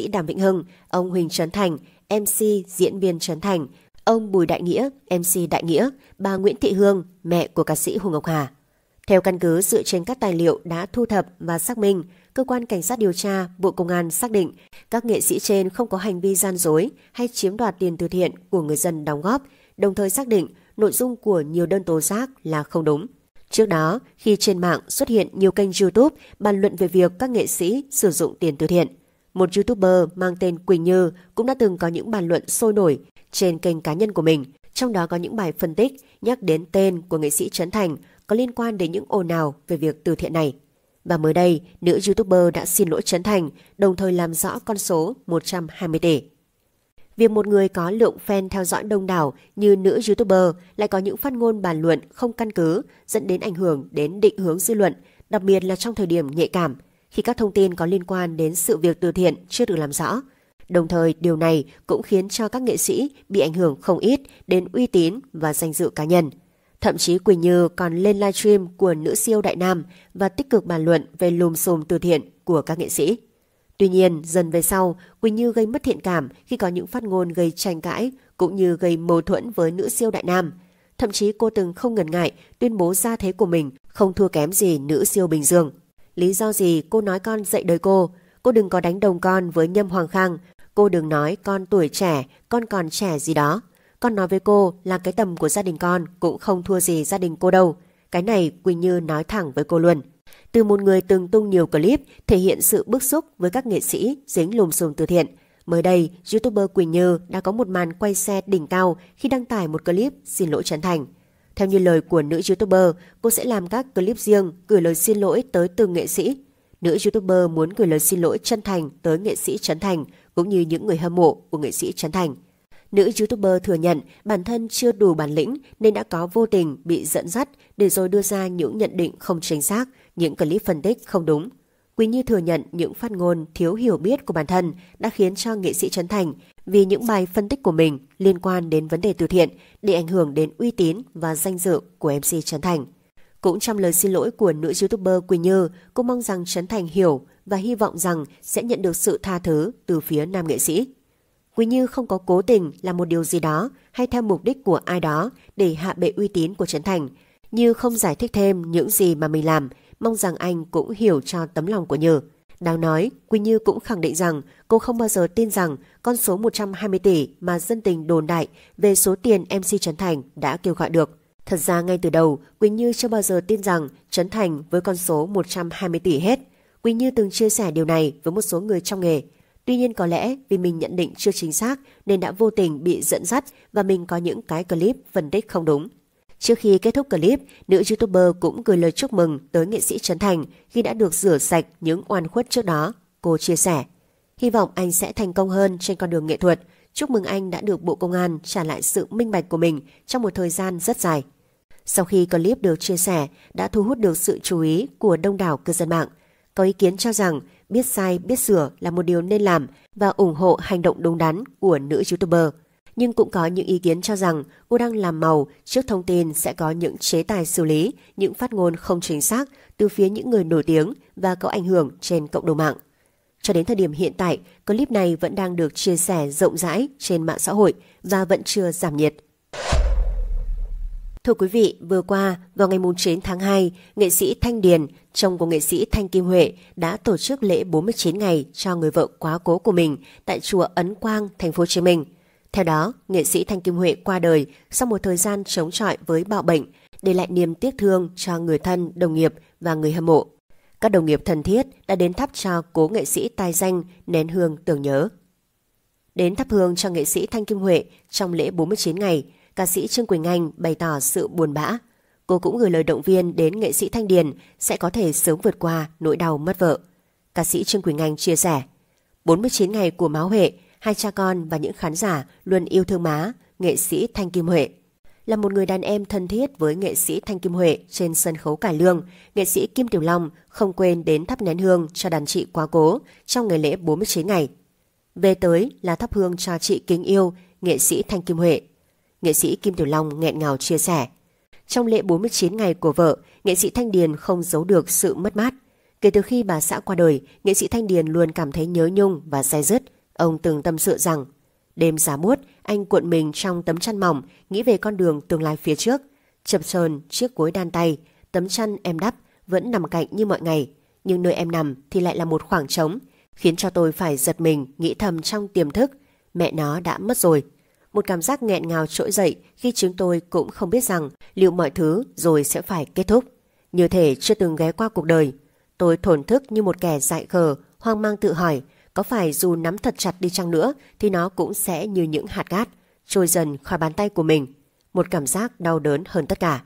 sĩ Đàm Vĩnh Hưng, ông Huỳnh Trấn Thành, MC diễn viên Trấn Thành, ông Bùi Đại Nghĩa, MC Đại Nghĩa, bà Nguyễn Thị Hương, mẹ của ca sĩ Hùng Ngọc Hà. Theo căn cứ dựa trên các tài liệu đã thu thập và xác minh, cơ quan cảnh sát điều tra Bộ Công an xác định các nghệ sĩ trên không có hành vi gian dối hay chiếm đoạt tiền từ thiện của người dân đóng góp, đồng thời xác định nội dung của nhiều đơn tố giác là không đúng. Trước đó, khi trên mạng xuất hiện nhiều kênh YouTube bàn luận về việc các nghệ sĩ sử dụng tiền từ thiện, một YouTuber mang tên Quỳnh Như cũng đã từng có những bàn luận sôi nổi trên kênh cá nhân của mình, trong đó có những bài phân tích nhắc đến tên của nghệ sĩ Trấn Thành có liên quan đến những ồn ào về việc từ thiện này. Và mới đây, nữ YouTuber đã xin lỗi Trấn Thành, đồng thời làm rõ con số 120 tỷ. Việc một người có lượng fan theo dõi đông đảo như nữ YouTuber lại có những phát ngôn bàn luận không căn cứ dẫn đến ảnh hưởng đến định hướng dư luận, đặc biệt là trong thời điểm nhạy cảm – khi các thông tin có liên quan đến sự việc từ thiện chưa được làm rõ. Đồng thời, điều này cũng khiến cho các nghệ sĩ bị ảnh hưởng không ít đến uy tín và danh dự cá nhân. Thậm chí Quỳnh Như còn lên livestream của nữ siêu Đại Nam và tích cực bàn luận về lùm xùm từ thiện của các nghệ sĩ. Tuy nhiên, dần về sau, Quỳnh Như gây mất thiện cảm khi có những phát ngôn gây tranh cãi cũng như gây mâu thuẫn với nữ siêu Đại Nam. Thậm chí cô từng không ngần ngại tuyên bố gia thế của mình không thua kém gì nữ siêu Bình Dương. Lý do gì cô nói con dạy đời cô? Cô đừng có đánh đồng con với Nhâm Hoàng Khang. Cô đừng nói con tuổi trẻ, con còn trẻ gì đó. Con nói với cô là cái tầm của gia đình con cũng không thua gì gia đình cô đâu. Cái này Quỳnh Như nói thẳng với cô luôn. Từ một người từng tung nhiều clip thể hiện sự bức xúc với các nghệ sĩ dính lùm xùm từ thiện, Mới đây, YouTuber Quỳnh Như đã có một màn quay xe đỉnh cao khi đăng tải một clip xin lỗi Trấn Thành. Theo như lời của nữ youtuber, cô sẽ làm các clip riêng gửi lời xin lỗi tới từng nghệ sĩ. Nữ youtuber muốn gửi lời xin lỗi chân thành tới nghệ sĩ Trấn Thành cũng như những người hâm mộ của nghệ sĩ Trấn Thành. Nữ youtuber thừa nhận bản thân chưa đủ bản lĩnh nên đã có vô tình bị dẫn dắt để rồi đưa ra những nhận định không chính xác, những clip phân tích không đúng. Quỳnh Như thừa nhận những phát ngôn thiếu hiểu biết của bản thân đã khiến cho nghệ sĩ Trấn Thành vì những bài phân tích của mình liên quan đến vấn đề từ thiện để ảnh hưởng đến uy tín và danh dự của MC Trấn Thành. Cũng trong lời xin lỗi của nữ youtuber Quỳnh Như, cô mong rằng Trấn Thành hiểu và hy vọng rằng sẽ nhận được sự tha thứ từ phía nam nghệ sĩ. Quỳnh Như không có cố tình làm một điều gì đó hay theo mục đích của ai đó để hạ bệ uy tín của Trấn Thành, như không giải thích thêm những gì mà mình làm – mong rằng anh cũng hiểu cho tấm lòng của Nhờ. Đáng nói, Quỳnh Như cũng khẳng định rằng cô không bao giờ tin rằng con số 120 tỷ mà dân tình đồn đại về số tiền MC Trấn Thành đã kêu gọi được. Thật ra ngay từ đầu, Quỳnh Như chưa bao giờ tin rằng Trấn Thành với con số 120 tỷ hết. Quỳnh Như từng chia sẻ điều này với một số người trong nghề. Tuy nhiên có lẽ vì mình nhận định chưa chính xác nên đã vô tình bị dẫn dắt và mình có những cái clip phân tích không đúng. Trước khi kết thúc clip, nữ youtuber cũng gửi lời chúc mừng tới nghệ sĩ Trấn Thành khi đã được rửa sạch những oan khuất trước đó. Cô chia sẻ, hy vọng anh sẽ thành công hơn trên con đường nghệ thuật. Chúc mừng anh đã được Bộ Công an trả lại sự minh bạch của mình trong một thời gian rất dài. Sau khi clip được chia sẻ, đã thu hút được sự chú ý của đông đảo cư dân mạng. Có ý kiến cho rằng biết sai, biết sửa là một điều nên làm và ủng hộ hành động đúng đắn của nữ youtuber nhưng cũng có những ý kiến cho rằng cô đang làm màu trước thông tin sẽ có những chế tài xử lý những phát ngôn không chính xác từ phía những người nổi tiếng và có ảnh hưởng trên cộng đồng mạng. Cho đến thời điểm hiện tại, clip này vẫn đang được chia sẻ rộng rãi trên mạng xã hội và vẫn chưa giảm nhiệt. Thưa quý vị, vừa qua, vào ngày 9 tháng 2, nghệ sĩ Thanh Điền, chồng của nghệ sĩ Thanh Kim Huệ đã tổ chức lễ 49 ngày cho người vợ quá cố của mình tại chùa Ấn Quang, thành phố Hồ Chí Minh. Theo đó, nghệ sĩ Thanh Kim Huệ qua đời sau một thời gian chống chọi với bạo bệnh, để lại niềm tiếc thương cho người thân, đồng nghiệp và người hâm mộ. Các đồng nghiệp thân thiết đã đến thắp cho cố nghệ sĩ tài danh nén hương tưởng nhớ. Đến thắp hương cho nghệ sĩ Thanh Kim Huệ trong lễ 49 ngày, ca sĩ Trương Quỳnh Anh bày tỏ sự buồn bã. Cô cũng gửi lời động viên đến nghệ sĩ Thanh Điền sẽ có thể sớm vượt qua nỗi đau mất vợ. Ca sĩ Trương Quỳnh Anh chia sẻ, 49 ngày của máu Huệ hai cha con và những khán giả luôn yêu thương má, nghệ sĩ Thanh Kim Huệ. Là một người đàn em thân thiết với nghệ sĩ Thanh Kim Huệ trên sân khấu cải lương, nghệ sĩ Kim Tiểu Long không quên đến thắp nén hương cho đàn chị quá cố trong ngày lễ 49 ngày. Về tới là thắp hương cho chị kính yêu, nghệ sĩ Thanh Kim Huệ. Nghệ sĩ Kim Tiểu Long nghẹn ngào chia sẻ. Trong lễ 49 ngày của vợ, nghệ sĩ Thanh Điền không giấu được sự mất mát. Kể từ khi bà xã qua đời, nghệ sĩ Thanh Điền luôn cảm thấy nhớ nhung và say dứt Ông từng tâm sự rằng, đêm giá buốt, anh cuộn mình trong tấm chăn mỏng, nghĩ về con đường tương lai phía trước. Chập chờn chiếc gối đan tay, tấm chăn em đắp vẫn nằm cạnh như mọi ngày, nhưng nơi em nằm thì lại là một khoảng trống, khiến cho tôi phải giật mình nghĩ thầm trong tiềm thức, mẹ nó đã mất rồi. Một cảm giác nghẹn ngào trỗi dậy khi chúng tôi cũng không biết rằng liệu mọi thứ rồi sẽ phải kết thúc. Như thể chưa từng ghé qua cuộc đời. Tôi thổn thức như một kẻ dại khờ, hoang mang tự hỏi có phải dù nắm thật chặt đi chăng nữa thì nó cũng sẽ như những hạt cát, trôi dần khỏi bàn tay của mình. Một cảm giác đau đớn hơn tất cả.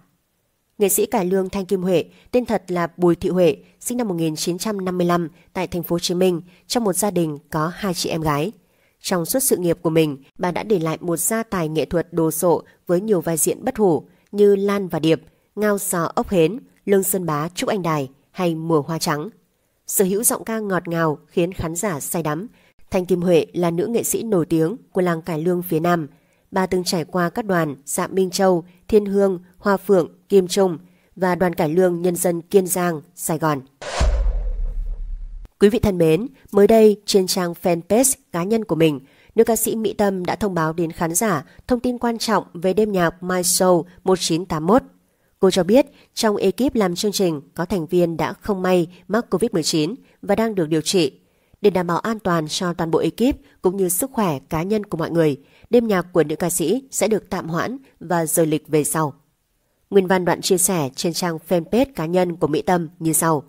Nghệ sĩ cải lương Thanh Kim Huệ, tên thật là Bùi Thị Huệ, sinh năm 1955 tại thành phố Hồ Chí Minh, trong một gia đình có hai chị em gái. Trong suốt sự nghiệp của mình, bà đã để lại một gia tài nghệ thuật đồ sộ với nhiều vai diễn bất hủ như Lan và Điệp, Ngao Sò Ốc Hến, Lương Sơn Bá Trúc Anh Đài hay Mùa Hoa Trắng sở hữu giọng ca ngọt ngào khiến khán giả say đắm. Thanh Kim Huệ là nữ nghệ sĩ nổi tiếng của làng Cải Lương phía Nam. Bà từng trải qua các đoàn Dạ Minh Châu, Thiên Hương, Hoa Phượng, Kim Trung và đoàn Cải Lương Nhân dân Kiên Giang, Sài Gòn. Quý vị thân mến, mới đây trên trang fanpage cá nhân của mình, nữ ca sĩ Mỹ Tâm đã thông báo đến khán giả thông tin quan trọng về đêm nhạc My Show 1981. Cô cho biết trong ekip làm chương trình có thành viên đã không may mắc COVID-19 và đang được điều trị. Để đảm bảo an toàn cho toàn bộ ekip cũng như sức khỏe cá nhân của mọi người, đêm nhạc của nữ ca sĩ sẽ được tạm hoãn và rời lịch về sau. Nguyên văn đoạn chia sẻ trên trang fanpage cá nhân của Mỹ Tâm như sau.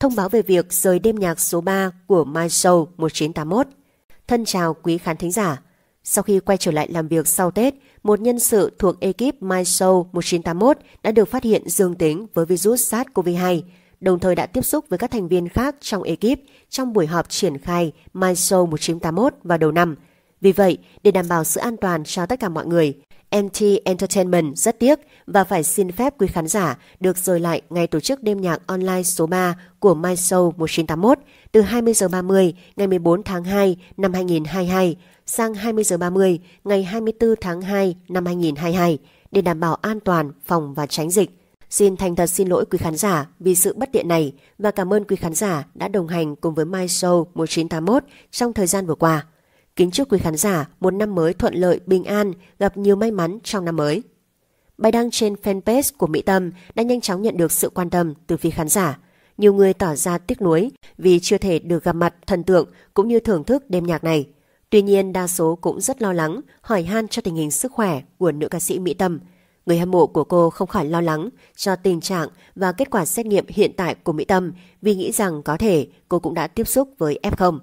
Thông báo về việc rời đêm nhạc số 3 của My Show 1981. Thân chào quý khán thính giả. Sau khi quay trở lại làm việc sau Tết, một nhân sự thuộc ekip MyShow 1981 đã được phát hiện dương tính với virus SARS-CoV-2, đồng thời đã tiếp xúc với các thành viên khác trong ekip trong buổi họp triển khai MyShow 1981 vào đầu năm. Vì vậy, để đảm bảo sự an toàn cho tất cả mọi người, MT Entertainment rất tiếc và phải xin phép quý khán giả được rời lại ngày tổ chức đêm nhạc online số 3 của My Show 1981 từ 20 h 30 ngày 14 tháng 2 năm 2022 sang 20 h 30 ngày 24 tháng 2 năm 2022 để đảm bảo an toàn phòng và tránh dịch. Xin thành thật xin lỗi quý khán giả vì sự bất tiện này và cảm ơn quý khán giả đã đồng hành cùng với My Show 1981 trong thời gian vừa qua. Kính chúc quý khán giả một năm mới thuận lợi, bình an, gặp nhiều may mắn trong năm mới. Bài đăng trên fanpage của Mỹ Tâm đã nhanh chóng nhận được sự quan tâm từ phía khán giả. Nhiều người tỏ ra tiếc nuối vì chưa thể được gặp mặt thần tượng cũng như thưởng thức đêm nhạc này. Tuy nhiên, đa số cũng rất lo lắng, hỏi han cho tình hình sức khỏe của nữ ca sĩ Mỹ Tâm. Người hâm mộ của cô không khỏi lo lắng cho tình trạng và kết quả xét nghiệm hiện tại của Mỹ Tâm vì nghĩ rằng có thể cô cũng đã tiếp xúc với F0.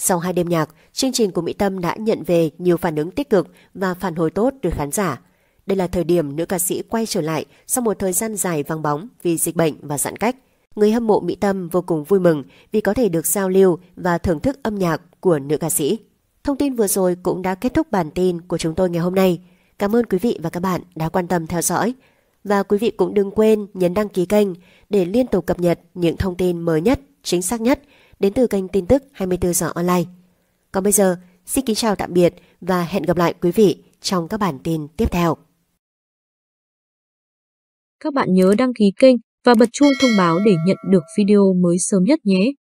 Sau hai đêm nhạc, chương trình của Mỹ Tâm đã nhận về nhiều phản ứng tích cực và phản hồi tốt từ khán giả. Đây là thời điểm nữ ca sĩ quay trở lại sau một thời gian dài vắng bóng vì dịch bệnh và giãn cách. Người hâm mộ Mỹ Tâm vô cùng vui mừng vì có thể được giao lưu và thưởng thức âm nhạc của nữ ca sĩ. Thông tin vừa rồi cũng đã kết thúc bản tin của chúng tôi ngày hôm nay. Cảm ơn quý vị và các bạn đã quan tâm theo dõi. Và quý vị cũng đừng quên nhấn đăng ký kênh để liên tục cập nhật những thông tin mới nhất, chính xác nhất – đến từ kênh tin tức 24 giờ online. Còn bây giờ, xin kính chào tạm biệt và hẹn gặp lại quý vị trong các bản tin tiếp theo. Các bạn nhớ đăng ký kênh và bật chuông thông báo để nhận được video mới sớm nhất nhé.